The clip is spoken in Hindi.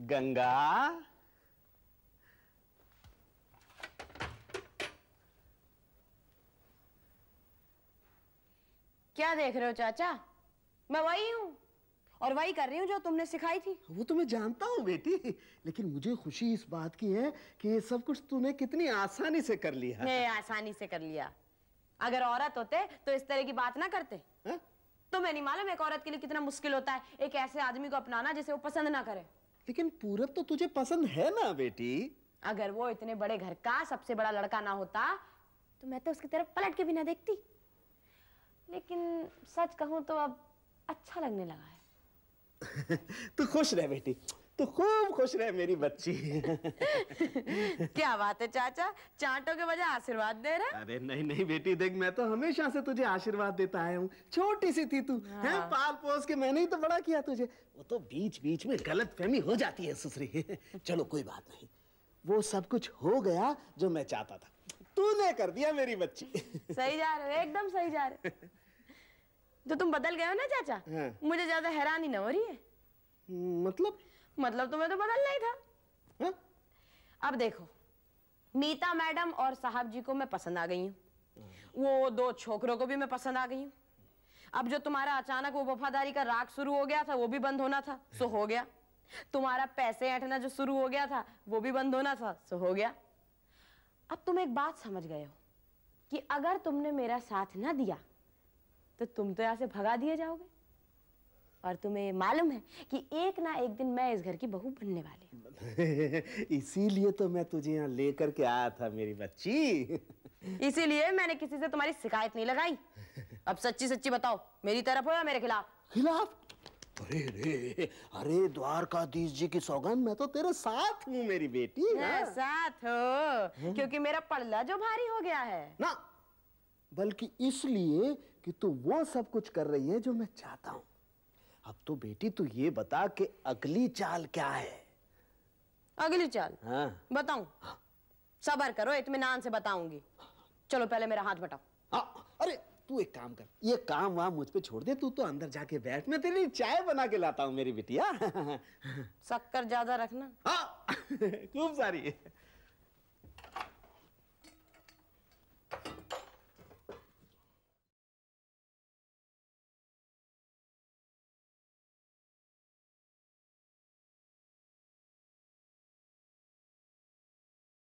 गंगा क्या देख रहे हो चाचा मैं वही हूँ और वही कर रही हूँ जो तुमने सिखाई थी वो तो मैं जानता हूं बेटी लेकिन मुझे खुशी इस बात की है कि ये सब कुछ तूने कितनी आसानी से कर लिया नहीं आसानी से कर लिया अगर औरत होते तो इस तरह की बात ना करते तुम्हें हाँ? तो नहीं मालूम एक औरत के लिए कितना मुश्किल होता है एक ऐसे आदमी को अपनाना जिसे वो पसंद ना करे लेकिन पूरब तो तुझे पसंद है ना बेटी अगर वो इतने बड़े घर का सबसे बड़ा लड़का ना होता तो मैं तो उसकी तरफ पलट के भी ना देखती लेकिन सच कहूं तो अब अच्छा लगने लगा है तू खुश रह बेटी तू तो खूब खुश रहे मेरी बच्ची क्या बात है चाचा चांटों के बजाय आशीर्वाद दे रहे अरे नहीं नहीं बेटी देख मैं तो हमेशा से तुझे आशीर्वाद देता आया हूँ छोटी सी थी तू हाँ। हैं पाल पोस के मैंने ही तो बड़ा किया तुझे वो तो बीच बीच में गलत फहमी हो जाती है ससुरी चलो कोई बात नहीं वो सब कुछ हो गया जो मैं चाहता था तूने कर दिया मेरी बच्ची सही जा रहे हो एकदम सही जा रहे तो तुम बदल गए हो ना चाचा हाँ। मुझे ज्यादा हैरानी ना हो रही है मतलब मतलब तुम्हें तो बदलना ही था हाँ? अब देखो मीता मैडम और साहब जी को मैं पसंद आ गई हूँ वो दो छोकरों को भी मैं पसंद आ गई हूँ अब जो तुम्हारा अचानक वो वफादारी का राग शुरू हो गया था वो भी बंद होना था सो हो गया तुम्हारा पैसे ऐठना जो शुरू हो गया था वो भी बंद होना था सो हो गया अब तुम एक बात समझ गए हो कि अगर तुमने मेरा साथ ना दिया तो तुम तो यहां से भगा दिए जाओगे और तुम्हें मालूम है कि एक ना एक दिन मैं इस घर की बहू बनने वाली इसीलिए तो मैं तुझे यहाँ लेकर के आया था मेरी बच्ची इसीलिए मैंने किसी से तुम्हारी शिकायत नहीं लगाई अब सच्ची सच्ची बताओ मेरी तरफ हो या मेरे खिलाफ खिलाफ अरे रे अरे द्वारकाधीश जी की सौगंध मैं तो तेरे साथ हूँ मेरी बेटी ना? हाँ। साथ हो हाँ। क्योंकि मेरा पल्ला जो भारी हो गया है ना बल्कि इसलिए कि तू वो सब कुछ कर रही है जो मैं चाहता हूँ अब तो बेटी तू ये बता कि अगली चाल क्या है अगली चाल हाँ। बताऊं सबर करो इतमान से बताऊंगी चलो पहले मेरा हाथ बटाओ हाँ, अरे तू एक काम कर ये काम वहां मुझ पे छोड़ दे तू तो अंदर जाके बैठ मैं तेरी चाय बना के लाता हूँ मेरी बिटिया शक्कर ज्यादा रखना हाँ, खूब सारी